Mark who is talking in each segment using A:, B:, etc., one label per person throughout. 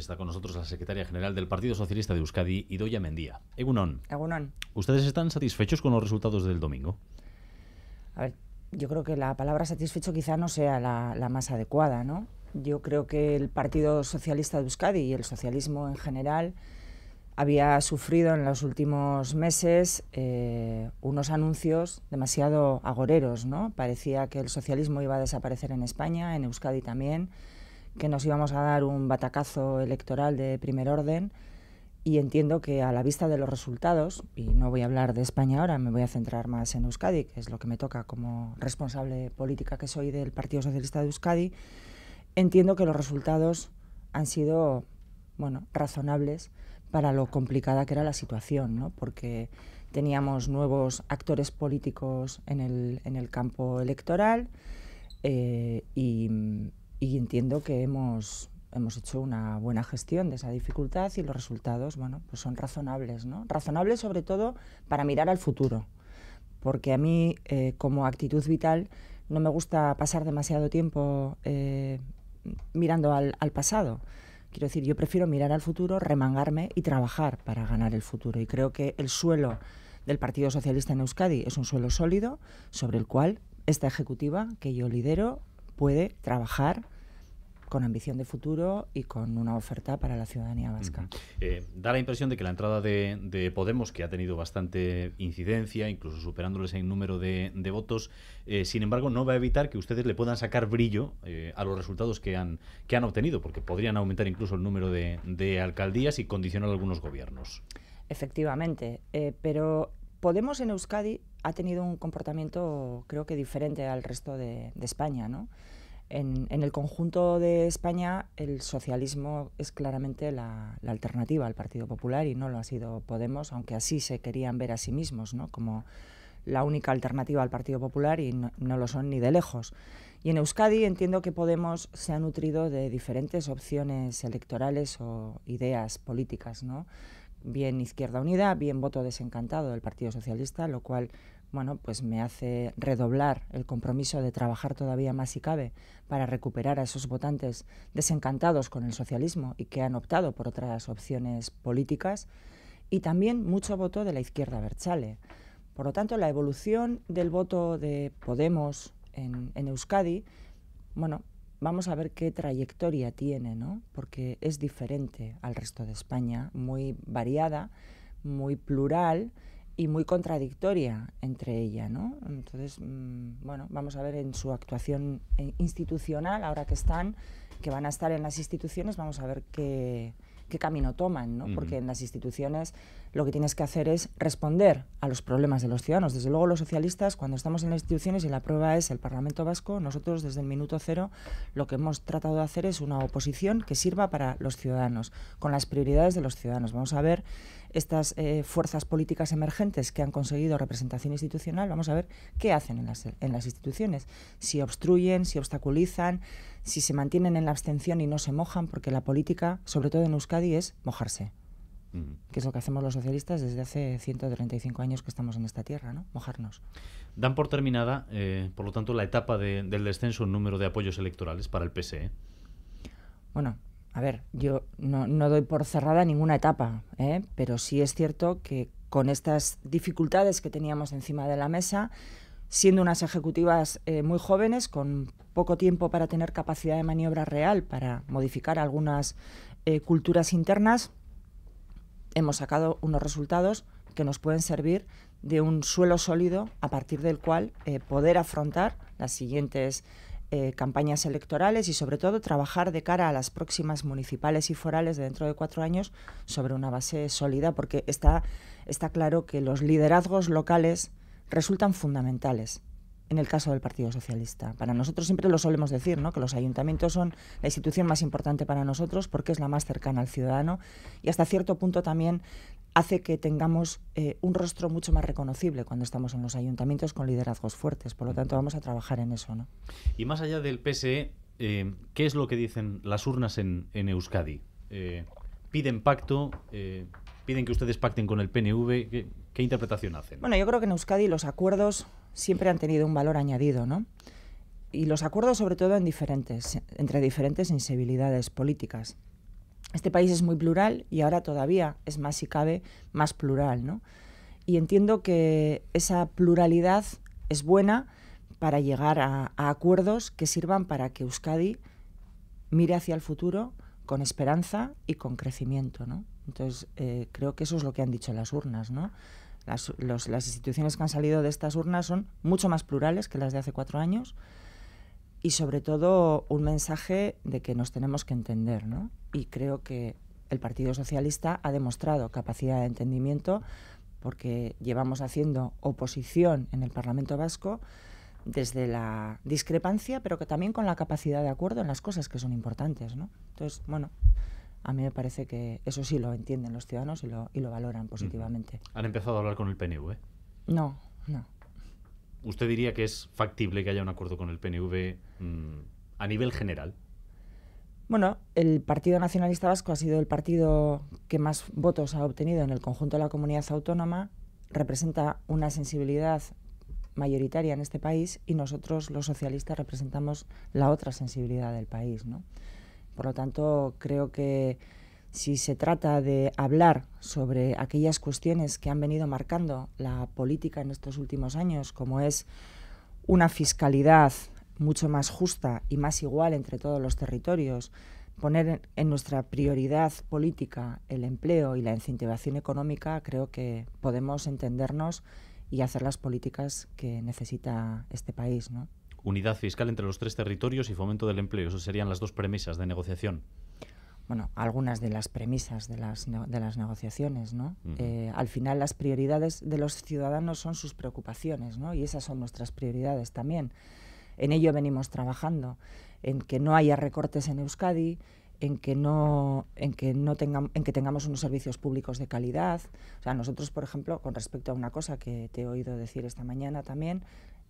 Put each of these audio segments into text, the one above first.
A: Está con nosotros la secretaria general del Partido Socialista de Euskadi, Idoya Mendía. Egunon. Egunon. ¿Ustedes están satisfechos con los resultados del domingo?
B: A ver, yo creo que la palabra satisfecho quizá no sea la, más adecuada, ¿no? Yo creo que el Partido Socialista de Euskadi y el socialismo en general había sufrido en los últimos meses eh, unos anuncios demasiado agoreros, ¿no? Parecía que el socialismo iba a desaparecer en España, en Euskadi también que nos íbamos a dar un batacazo electoral de primer orden y entiendo que a la vista de los resultados, y no voy a hablar de España ahora, me voy a centrar más en Euskadi, que es lo que me toca como responsable política que soy del Partido Socialista de Euskadi, entiendo que los resultados han sido bueno, razonables para lo complicada que era la situación, ¿no? porque teníamos nuevos actores políticos en el, campo electoral eh, y y entiendo que hemos, hemos hecho una buena gestión de esa dificultad y los resultados bueno, pues son razonables. ¿no? Razonables sobre todo para mirar al futuro, porque a mí eh, como actitud vital no me gusta pasar demasiado tiempo eh, mirando al, al pasado. Quiero decir, yo prefiero mirar al futuro, remangarme y trabajar para ganar el futuro. Y creo que el suelo del Partido Socialista en Euskadi es un suelo sólido sobre el cual esta ejecutiva que yo lidero puede trabajar con ambición de futuro y con una oferta para la ciudadanía vasca.
A: Eh, da la impresión de que la entrada de, Podemos, que ha tenido bastante incidencia, incluso superándoles en número de, votos, eh, sin embargo, no va a evitar que ustedes le puedan sacar brillo eh, a los resultados que han, que han obtenido, porque podrían aumentar incluso el número de, de alcaldías y condicionar algunos gobiernos.
B: Efectivamente, pero Podemos en Euskadi ha tenido un comportamiento creo que diferente al resto de, España. ¿no? En, el conjunto de España el socialismo es claramente la, alternativa al Partido Popular y no lo ha sido Podemos, aunque así se querían ver a sí mismos como la única alternativa al Partido Popular y no, lo son ni de lejos. Y en Euskadi entiendo que Podemos se ha nutrido de diferentes opciones electorales o ideas políticas, ¿no? bien Izquierda Unida, bien voto desencantado del Partido Socialista, lo cual bueno, pues me hace redoblar el compromiso de trabajar todavía más si cabe para recuperar a esos votantes desencantados con el socialismo y que han optado por otras opciones políticas, y también mucho voto de la izquierda Berchale. Por lo tanto, la evolución del voto de Podemos en, Euskadi, bueno, vamos a ver qué trayectoria tiene, Porque es diferente al resto de España, muy variada, muy plural y muy contradictoria entre ella, ¿no? Entonces, mm, bueno, vamos a ver en su actuación eh, institucional, ahora que están, que van a estar en las instituciones, vamos a ver qué, camino toman, ¿no? Porque en las instituciones lo que tienes que hacer es responder a los problemas de los ciudadanos. Desde luego los socialistas, cuando estamos en las instituciones, y la prueba es el Parlamento Vasco, nosotros desde el minuto cero lo que hemos tratado de hacer es una oposición que sirva para los ciudadanos, con las prioridades de los ciudadanos. Vamos a ver estas eh, fuerzas políticas emergentes que han conseguido representación institucional, vamos a ver qué hacen en las, instituciones. Si obstruyen, si obstaculizan, si se mantienen en la abstención y no se mojan, porque la política, sobre todo en Euskadi, es mojarse mm. que es lo que hacemos los socialistas desde hace 135 años que estamos en esta tierra, ¿no? mojarnos.
A: Dan por terminada, eh, por lo tanto, la etapa del descenso en número de apoyos electorales para el PSE.
B: Bueno, a ver, yo no, doy por cerrada ninguna etapa, ¿eh? pero sí es cierto que con estas dificultades que teníamos encima de la mesa, siendo unas ejecutivas eh, muy jóvenes, con poco tiempo para tener capacidad de maniobra real, para modificar algunas eh, culturas internas, hemos sacado unos resultados que nos pueden servir de un suelo sólido a partir del cual poder afrontar las siguientes eh, campañas electorales y sobre todo trabajar de cara a las próximas municipales y forales de dentro de cuatro años sobre una base sólida, porque está, está claro que los liderazgos locales resultan fundamentales en el caso del Partido Socialista. Para nosotros siempre lo solemos decir, ¿no? que los ayuntamientos son la institución más importante para nosotros porque es la más cercana al ciudadano y hasta cierto punto también hace que tengamos eh, un rostro mucho más reconocible cuando estamos en los ayuntamientos con liderazgos fuertes. Por lo mm. tanto, vamos a trabajar en eso. ¿no?
A: Y más allá del PSE, eh, ¿qué es lo que dicen las urnas en, Euskadi? Eh, ¿Piden pacto? ¿Piden que ustedes pacten con el PNV? ¿Qué, interpretación hacen? Bueno,
B: yo creo que en Euskadi los acuerdos siempre han tenido un valor añadido, ¿no? Y los acuerdos sobre todo en diferentes, entre diferentes sensibilidades políticas. Este país es muy plural y ahora todavía es más, si cabe, más plural, ¿no? Y entiendo que esa pluralidad es buena para llegar a, acuerdos que sirvan para que Euskadi mire hacia el futuro con esperanza y con crecimiento, ¿no? Entonces, eh, creo que eso es lo que han dicho las urnas, ¿no? Las, las instituciones que han salido de estas urnas son mucho más plurales que las de hace cuatro años y sobre todo un mensaje de que nos tenemos que entender, ¿no? Y creo que el Partido Socialista ha demostrado capacidad de entendimiento porque llevamos haciendo oposición en el Parlamento Vasco desde la discrepancia, pero que también con la capacidad de acuerdo en las cosas que son importantes, ¿no? Entonces, bueno, a mí me parece que eso sí lo entienden los ciudadanos y lo, y lo valoran positivamente.
A: ¿Han empezado a hablar con el PNV?
B: No, no.
A: ¿usted diría que es factible que haya un acuerdo con el PNV mm, a nivel general?
B: Bueno, el Partido Nacionalista Vasco ha sido el partido que más votos ha obtenido en el conjunto de la comunidad autónoma, representa una sensibilidad mayoritaria en este país y nosotros los socialistas representamos la otra sensibilidad del país. Por lo tanto, creo que si se trata de hablar sobre aquellas cuestiones que han venido marcando la política en estos últimos años, como es una fiscalidad mucho más justa y más igual entre todos los territorios, poner en nuestra prioridad política el empleo y la incentivación económica, creo que podemos entendernos y hacer las políticas que necesita este país.
A: Unidad fiscal entre los tres territorios y fomento del empleo, esas serían las dos premisas de negociación bueno, algunas
B: de las premisas de las, de las negociaciones, ¿no? Eh, al final las prioridades de los ciudadanos son sus preocupaciones, ¿no? Y esas son nuestras prioridades también. En ello venimos trabajando, en que no haya recortes en Euskadi, en que no, en que no tengan en que tengamos unos servicios públicos de calidad. O sea, nosotros, por ejemplo, con respecto a una cosa que te he oído decir esta mañana también,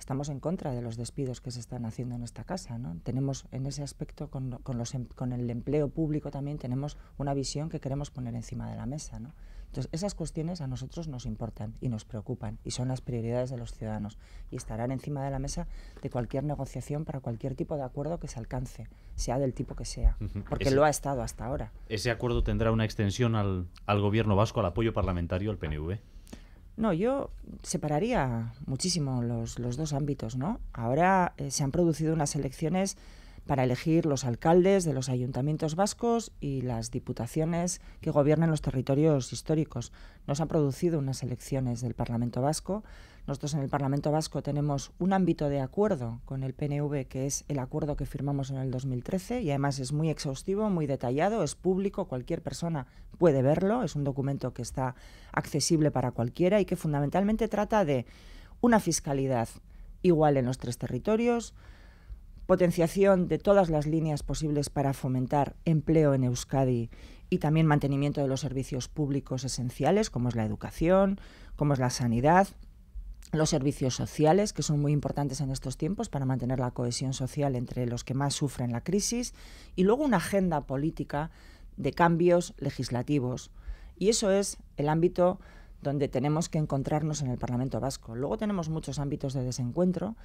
B: estamos en contra de los despidos que se están haciendo en esta casa. ¿no? Tenemos en ese aspecto, con, con, los, em, con el empleo público también, tenemos una visión que queremos poner encima de la mesa. ¿no? Entonces, esas cuestiones a nosotros nos importan y nos preocupan y son las prioridades de los ciudadanos y estarán encima de la mesa de cualquier negociación para cualquier tipo de acuerdo que se alcance, sea del tipo que sea,
A: porque lo ha estado hasta ahora. ¿Ese acuerdo tendrá una extensión al, al gobierno vasco, al apoyo parlamentario, al PNV?
B: No, yo separaría muchísimo los, los dos ámbitos, ¿no? Ahora eh, se han producido unas elecciones para elegir los alcaldes de los ayuntamientos vascos y las diputaciones que gobiernan los territorios históricos. Nos han producido unas elecciones del Parlamento Vasco. Nosotros en el Parlamento Vasco tenemos un ámbito de acuerdo con el PNV, que es el acuerdo que firmamos en el 2013 y además es muy exhaustivo, muy detallado, es público, cualquier persona puede verlo, es un documento que está accesible para cualquiera y que fundamentalmente trata de una fiscalidad igual en los tres territorios, potenciación de todas las líneas posibles para fomentar empleo en Euskadi y también mantenimiento de los servicios públicos esenciales, como es la educación, como es la sanidad, los servicios sociales, que son muy importantes en estos tiempos para mantener la cohesión social entre los que más sufren la crisis, y luego una agenda política de cambios legislativos. Y eso es el ámbito donde tenemos que encontrarnos en el Parlamento Vasco. Luego tenemos muchos ámbitos de desencuentro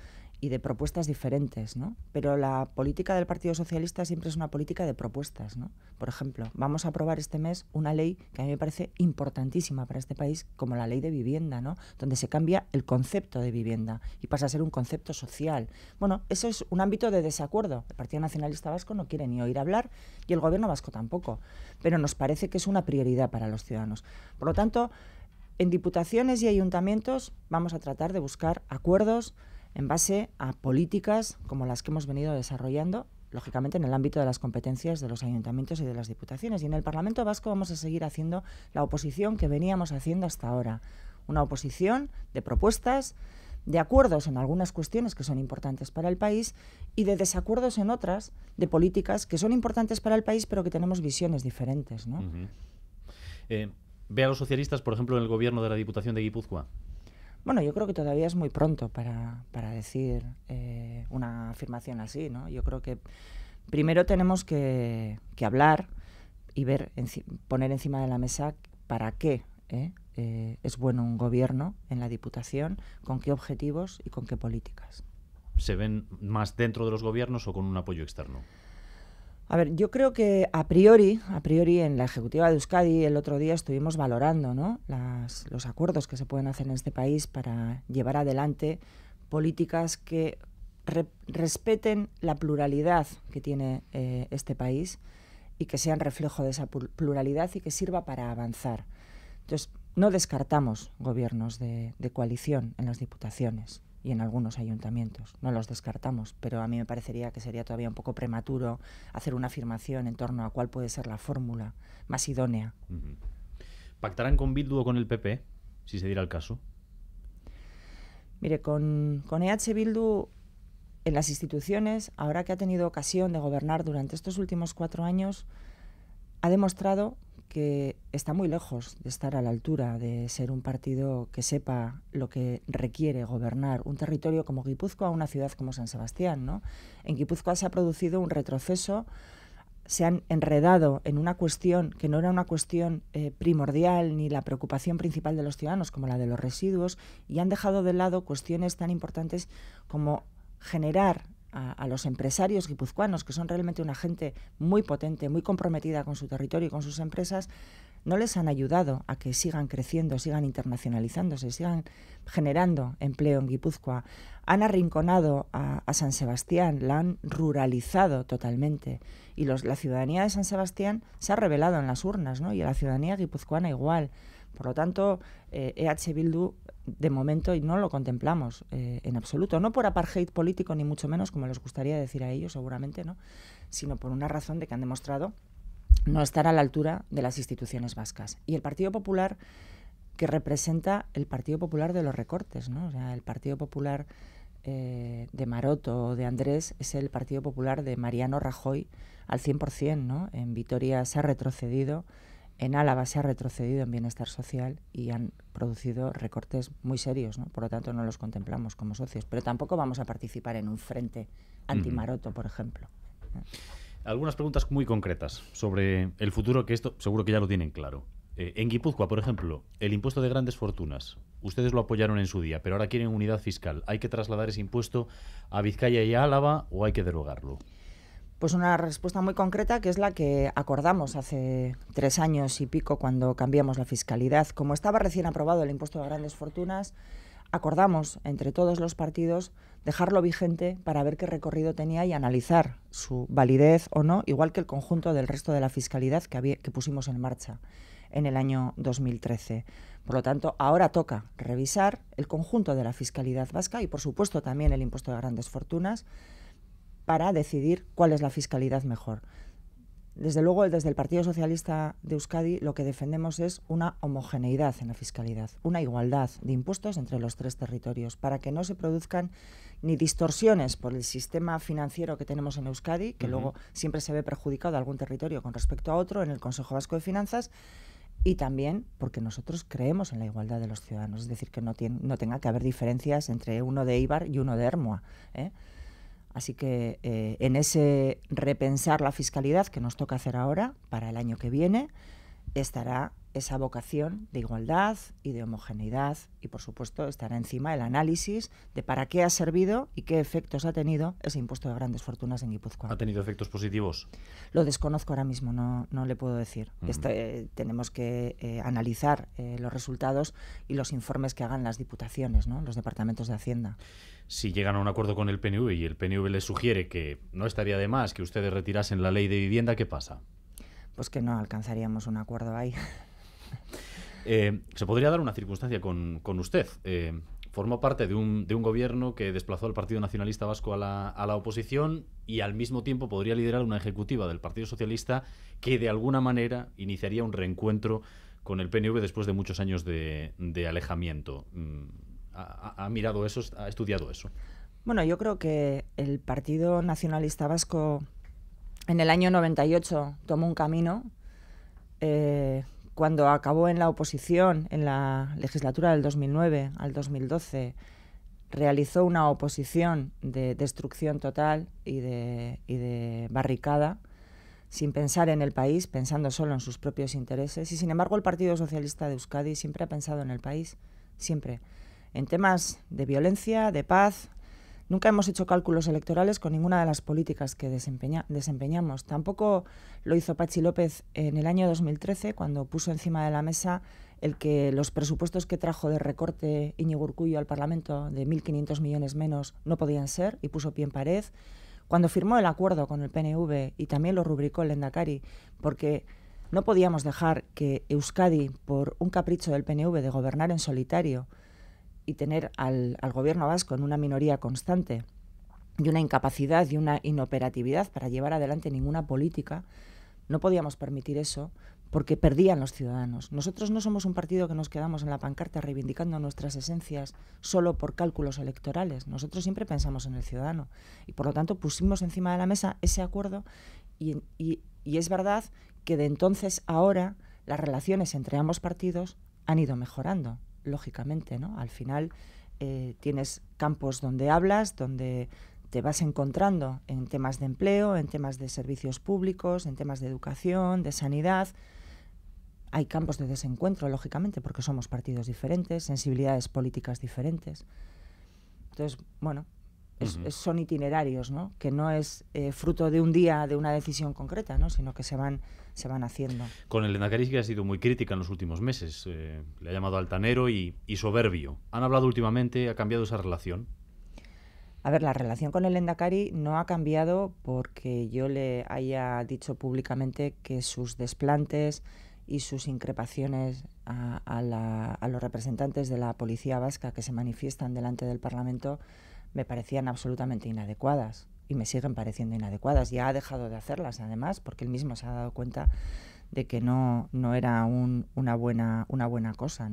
B: y de propuestas diferentes, ¿no? Pero la política del Partido Socialista siempre es una política de propuestas, ¿no? Por ejemplo, vamos a aprobar este mes una ley que a mí me parece importantísima para este país, como la ley de vivienda, ¿no? Donde se cambia el concepto de vivienda y pasa a ser un concepto social. Bueno, eso es un ámbito de desacuerdo. El Partido Nacionalista Vasco no quiere ni oír hablar y el gobierno vasco tampoco, pero nos parece que es una prioridad para los ciudadanos. Por lo tanto, en diputaciones y ayuntamientos vamos a tratar de buscar acuerdos en base a políticas como las que hemos venido desarrollando, lógicamente en el ámbito de las competencias de los ayuntamientos y de las diputaciones. Y en el Parlamento Vasco vamos a seguir haciendo la oposición que veníamos haciendo hasta ahora. Una oposición de propuestas, de acuerdos en algunas cuestiones que son importantes para el país y de desacuerdos en otras, de políticas que son importantes para el país pero que tenemos visiones diferentes.
A: ¿no? ve a los socialistas, por ejemplo, en el gobierno de la Diputación de Guipúzcoa?
B: Bueno, yo creo que todavía es muy pronto para, decir eh, una afirmación así, ¿no? Yo creo que primero tenemos que, hablar y ver, poner encima de la mesa para qué ¿eh? Eh, es bueno un gobierno en la Diputación, con qué objetivos y con qué políticas.
A: ¿Se ven más dentro de los gobiernos o con un apoyo externo?
B: A ver, yo creo que a priori, a priori en la ejecutiva de Euskadi el otro día estuvimos valorando los acuerdos que se pueden hacer en este país para llevar adelante políticas que respeten la pluralidad que tiene eh, este país y que sean reflejo de esa pluralidad y que sirva para avanzar. Entonces, no descartamos gobiernos de coalición en las diputaciones y en algunos ayuntamientos. No los descartamos, pero a mí me parecería que sería todavía un poco prematuro hacer una afirmación en torno a cuál puede ser la fórmula más idónea.
A: ¿Pactarán con Bildu o con el PP, si se diera el caso?
B: Mire, con, con EH Bildu en las instituciones, ahora que ha tenido ocasión de gobernar durante estos últimos cuatro años, ha demostrado que está muy lejos de estar a la altura de ser un partido que sepa lo que requiere gobernar un territorio como Guipúzcoa, una ciudad como San Sebastián. En Guipúzcoa se ha producido un retroceso, se han enredado en una cuestión que no era una cuestión eh, primordial ni la preocupación principal de los ciudadanos como la de los residuos y han dejado de lado cuestiones tan importantes como generar a, los empresarios guipuzcoanos, que son realmente una gente muy potente, muy comprometida con su territorio y con sus empresas, no les han ayudado a que sigan creciendo, sigan internacionalizándose, sigan generando empleo en Guipuzcoa. Han arrinconado a, San Sebastián, la han ruralizado totalmente. Y la ciudadanía de San Sebastián se ha revelado en las urnas, ¿no? Y la ciudadanía guipuzcoana igual. Por lo tanto, eh, e Bildu de momento y no lo contemplamos eh, en absoluto, no por apartheid político ni mucho menos, como les gustaría decir a ellos seguramente, ¿no? sino por una razón de que han demostrado no estar a la altura de las instituciones vascas. Y el Partido Popular que representa el Partido Popular de los recortes, ¿no? el Partido Popular eh, de Maroto o de Andrés es el Partido Popular de Mariano Rajoy al 100%, ¿no? En Vitoria se ha retrocedido, en Álava se ha retrocedido en bienestar social y han producido recortes muy serios, ¿no? por lo tanto no los contemplamos como socios, pero tampoco vamos a participar en un frente antimaroto, por ejemplo.
A: Algunas preguntas muy concretas sobre el futuro, que esto seguro que ya lo tienen claro. Eh, en Guipúzcoa, por ejemplo, el impuesto de grandes fortunas. Ustedes lo apoyaron en su día, pero ahora quieren unidad fiscal. ¿Hay que trasladar ese impuesto a Vizcaya y Álava o hay que derogarlo?
B: Pues una respuesta muy concreta que es la que acordamos hace tres años y pico cuando cambiamos la fiscalidad. Como estaba recién aprobado el impuesto de grandes fortunas, acordamos entre todos los partidos dejarlo vigente para ver qué recorrido tenía y analizar su validez o no, igual que el conjunto del resto de la fiscalidad que, que pusimos en marcha en el año 2013. Por lo tanto, ahora toca revisar el conjunto de la fiscalidad vasca y, por supuesto, también el impuesto de grandes fortunas para decidir cuál es la fiscalidad mejor. Desde luego, desde el Partido Socialista de Euskadi, lo que defendemos es una homogeneidad en la fiscalidad, una igualdad de impuestos entre los tres territorios, para que no se produzcan ni distorsiones por el sistema financiero que tenemos en Euskadi, que luego siempre se ve perjudicado algún territorio con respecto a otro en el Consejo Vasco de Finanzas, y también porque nosotros creemos en la igualdad de los ciudadanos, es decir, que no, tenga que haber diferencias entre uno de Ibar y uno de Hermoa. ¿eh? Así que eh, en ese repensar la fiscalidad que nos toca hacer ahora para el año que viene, estará esa vocación de igualdad y de homogeneidad y, por supuesto, estará encima el análisis de para qué ha servido y qué efectos ha tenido ese impuesto de grandes fortunas en Guipúzcoa.
A: ¿Ha tenido efectos positivos?
B: Lo desconozco ahora mismo, no, no le puedo decir. Este, eh, tenemos que eh, analizar eh, los resultados y los informes que hagan las diputaciones, ¿no? los departamentos de Hacienda.
A: Si llegan a un acuerdo con el PNV y el PNV les sugiere que no estaría de más que ustedes retirasen la ley de vivienda, ¿qué pasa?
B: pues que no alcanzaríamos un acuerdo ahí.
A: Eh, se podría dar una circunstancia con, usted. Eh, formó parte de un, de un, gobierno que desplazó al Partido Nacionalista Vasco a la, a la, oposición y al mismo tiempo podría liderar una ejecutiva del Partido Socialista que de alguna manera iniciaría un reencuentro con el PNV después de muchos años de, alejamiento. Mm, ¿Ha, ¿Ha, mirado eso? ¿Ha estudiado eso?
B: Bueno, yo creo que el Partido Nacionalista Vasco en el año 98 tomó un camino. Eh, cuando acabó en la oposición, en la legislatura del 2009 al 2012, realizó una oposición de destrucción total y de, y de barricada, sin pensar en el país, pensando solo en sus propios intereses. Y sin embargo, el Partido Socialista de Euskadi siempre ha pensado en el país, siempre. En temas de violencia, de paz, Nunca hemos hecho cálculos electorales con ninguna de las políticas que desempeñamos. Tampoco lo hizo Pachi López en el año 2013, cuando puso encima de la mesa el que los presupuestos que trajo de recorte Iñigo Urcullo al Parlamento de 1.500 millones menos no podían ser y puso pie en pared. Cuando firmó el acuerdo con el PNV y también lo rubricó el Endacari, porque no podíamos dejar que Euskadi, por un capricho del PNV de gobernar en solitario, y tener al, gobierno vasco en una minoría constante y una incapacidad y una inoperatividad para llevar adelante ninguna política, no podíamos permitir eso porque perdían los ciudadanos. Nosotros no somos un partido que nos quedamos en la pancarta reivindicando nuestras esencias solo por cálculos electorales. Nosotros siempre pensamos en el ciudadano y por lo tanto pusimos encima de la mesa ese acuerdo y, y es verdad que de entonces a ahora las relaciones entre ambos partidos han ido mejorando lógicamente, ¿no? Al final eh, tienes campos donde hablas, donde te vas encontrando en temas de empleo, en temas de servicios públicos, en temas de educación, de sanidad. Hay campos de desencuentro, lógicamente, porque somos partidos diferentes, sensibilidades políticas diferentes. Entonces, bueno, son itinerarios, ¿no? que no es eh, fruto de un día, de una decisión concreta, ¿no? sino que se van, se van haciendo.
A: Con el Endacari que ha sido muy crítica en los últimos meses. Eh, le ha llamado altanero y, soberbio. ¿Han hablado últimamente? ¿Ha cambiado esa relación?
B: A ver, la relación con el Endacari no ha cambiado porque yo le haya dicho públicamente que sus desplantes y sus increpaciones a, a los representantes de la policía vasca que se manifiestan delante del Parlamento me parecían absolutamente inadecuadas y me siguen pareciendo inadecuadas. Ya ha dejado de hacerlas, además, porque él mismo se ha dado cuenta de que no, no era una, buena, una buena cosa.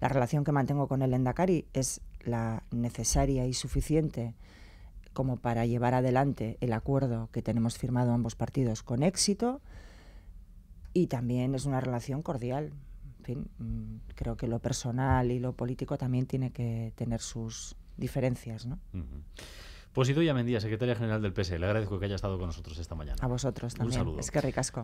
B: La relación que mantengo con el Endacari es la necesaria y suficiente como para llevar adelante el acuerdo que tenemos firmado ambos partidos con éxito y también es una relación cordial. En fin, mm, creo que lo personal y lo político también tiene que tener sus, diferencias. ¿no?
A: Pues Idoya Mendía, secretaria general del PS, le agradezco que haya estado con nosotros esta mañana. A vosotros también. Un saludo. Es
B: que ricasco.